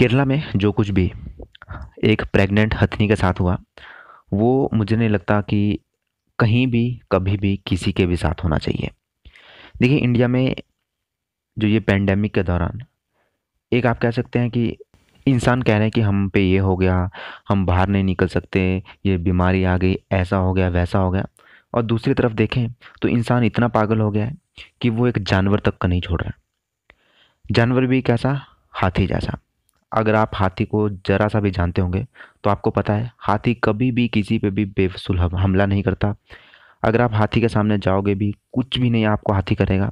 केरला में जो कुछ भी एक प्रेग्नेंट हथनी के साथ हुआ वो मुझे नहीं लगता कि कहीं भी कभी भी किसी के भी साथ होना चाहिए देखिए इंडिया में जो ये पेंडेमिक के दौरान एक आप कह सकते हैं कि इंसान कह रहे हैं कि हम पे ये हो गया हम बाहर नहीं निकल सकते ये बीमारी आ गई ऐसा हो गया वैसा हो गया और दूसरी तरफ देखें तो इंसान इतना पागल हो गया है कि वो एक जानवर तक का नहीं छोड़ रहा जानवर भी कैसा हाथी जैसा अगर आप हाथी को ज़रा सा भी जानते होंगे तो आपको पता है हाथी कभी भी किसी पे भी बेवसूल हमला नहीं करता अगर आप हाथी के सामने जाओगे भी कुछ भी नहीं आपको हाथी करेगा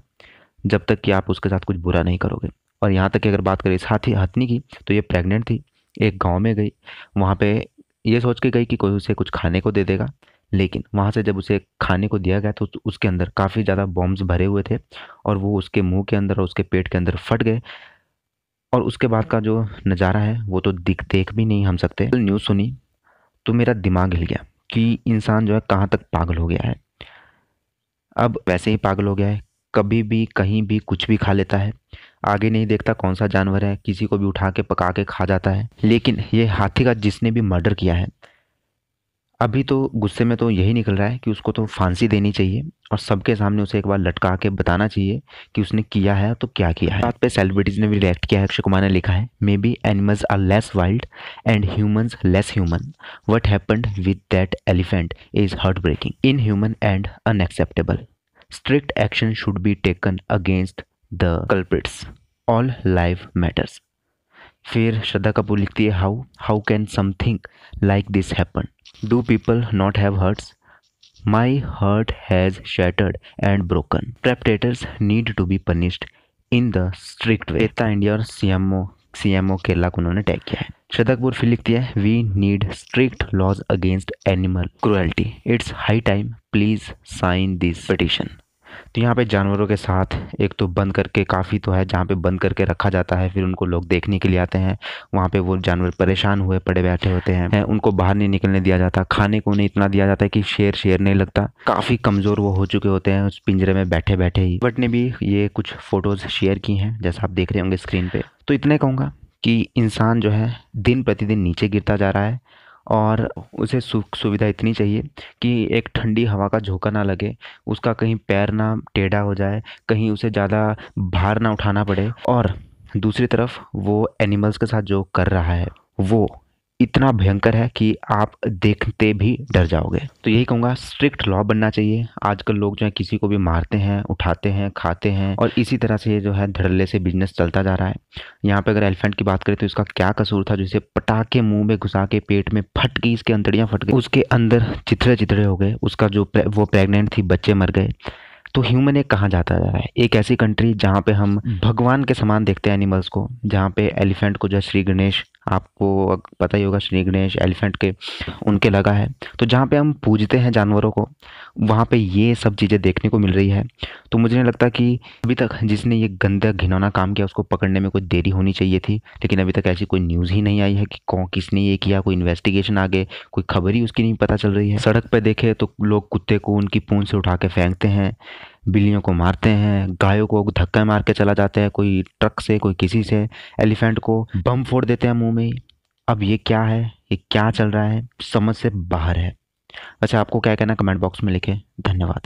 जब तक कि आप उसके साथ कुछ बुरा नहीं करोगे और यहाँ तक कि अगर बात करें इस हाथी हथनी की तो ये प्रेग्नेंट थी एक गांव में गई वहाँ पे ये सोच के गई कि कोई उसे कुछ खाने को दे देगा लेकिन वहाँ से जब उसे खाने को दिया गया तो उसके अंदर काफ़ी ज़्यादा बॉम्ब्स भरे हुए थे और वो उसके मुंह के अंदर और उसके पेट के अंदर फट गए और उसके बाद का जो नज़ारा है वो तो दिख देख भी नहीं हम सकते तो न्यूज़ सुनी तो मेरा दिमाग हिल गया कि इंसान जो है कहाँ तक पागल हो गया है अब वैसे ही पागल हो गया है कभी भी कहीं भी कुछ भी खा लेता है आगे नहीं देखता कौन सा जानवर है किसी को भी उठा के पका के खा जाता है लेकिन ये हाथी का जिसने भी मर्डर किया है अभी तो गुस्से में तो यही निकल रहा है कि उसको तो फांसी देनी चाहिए और सबके सामने उसे एक बार लटका के बताना चाहिए कि उसने किया है तो क्या किया है बात पे सेलिब्रिटीज़ ने भी रिएक्ट किया है अक्षय कुमार ने लिखा है maybe animals are less wild and humans less human what happened with that elephant is heart breaking inhuman and unacceptable strict action should be taken against the culprits all life matters फिर श्रद्धा कपूर लिखती है how how can something like this happen do people not have hearts my heart has shattered and broken perpetrators need to be punished in the strict way एता India और C M O C M O को उन्होंने tag किया है श्रद्धा कपूर फिर लिखती है we need strict laws against animal cruelty it's high time please sign this petition तो यहाँ पे जानवरों के साथ एक तो बंद करके काफ़ी तो है जहाँ पे बंद करके रखा जाता है फिर उनको लोग देखने के लिए आते हैं वहाँ पे वो जानवर परेशान हुए पड़े बैठे होते हैं है, उनको बाहर नहीं निकलने दिया जाता खाने को नहीं इतना दिया जाता है कि शेर शेर नहीं लगता काफ़ी कमज़ोर वो हो चुके होते हैं उस पिंजरे में बैठे बैठे ही बट ने भी ये कुछ फ़ोटोज़ शेयर की हैं जैसा आप देख रहे होंगे स्क्रीन पर तो इतने कहूँगा कि इंसान जो है दिन प्रतिदिन नीचे गिरता जा रहा है और उसे सुख सुविधा इतनी चाहिए कि एक ठंडी हवा का झोंका ना लगे उसका कहीं पैर ना टेढ़ा हो जाए कहीं उसे ज़्यादा भार ना उठाना पड़े और दूसरी तरफ वो एनिमल्स के साथ जो कर रहा है वो इतना भयंकर है कि आप देखते भी डर जाओगे तो यही कहूंगा स्ट्रिक्ट लॉ बनना चाहिए आजकल लोग जो है किसी को भी मारते हैं उठाते हैं खाते हैं और इसी तरह से ये जो है धड़ल्ले से बिजनेस चलता जा रहा है यहाँ पे अगर एलिफेंट की बात करें तो इसका क्या कसूर था जिसे पटा के मुंह में घुसा के पेट में फट गई इसके अंतड़ियाँ फट गई उसके अंदर चिथड़े चिथड़े हो गए उसका जो प्रे, वो प्रेगनेंट थी बच्चे मर गए तो ह्यूमन एक कहाँ जाता जा रहा है एक ऐसी कंट्री जहाँ पे हम भगवान के समान देखते हैं एनिमल्स को जहाँ पे एलिफेंट को जो है श्री गणेश आपको पता ही होगा श्री गणेश एलिफेंट के उनके लगा है तो जहाँ पे हम पूजते हैं जानवरों को वहाँ पे ये सब चीज़ें देखने को मिल रही है तो मुझे नहीं लगता कि अभी तक जिसने ये गंदा घिनौना काम किया उसको पकड़ने में कोई देरी होनी चाहिए थी लेकिन अभी तक ऐसी कोई न्यूज़ ही नहीं आई है कि कौन किसने ये किया कोई इन्वेस्टिगेशन आगे कोई खबर ही उसकी नहीं पता चल रही है सड़क पर देखे तो लोग कुत्ते को उनकी पूंछ से उठा के फेंकते हैं बिल्लियों को मारते हैं गायों को धक्का मार के चला जाता है कोई ट्रक से कोई किसी से एलिफेंट को बम फोड़ देते हैं मुंह में अब ये क्या है ये क्या चल रहा है समझ से बाहर है अच्छा आपको क्या कहना कमेंट बॉक्स में लिखें धन्यवाद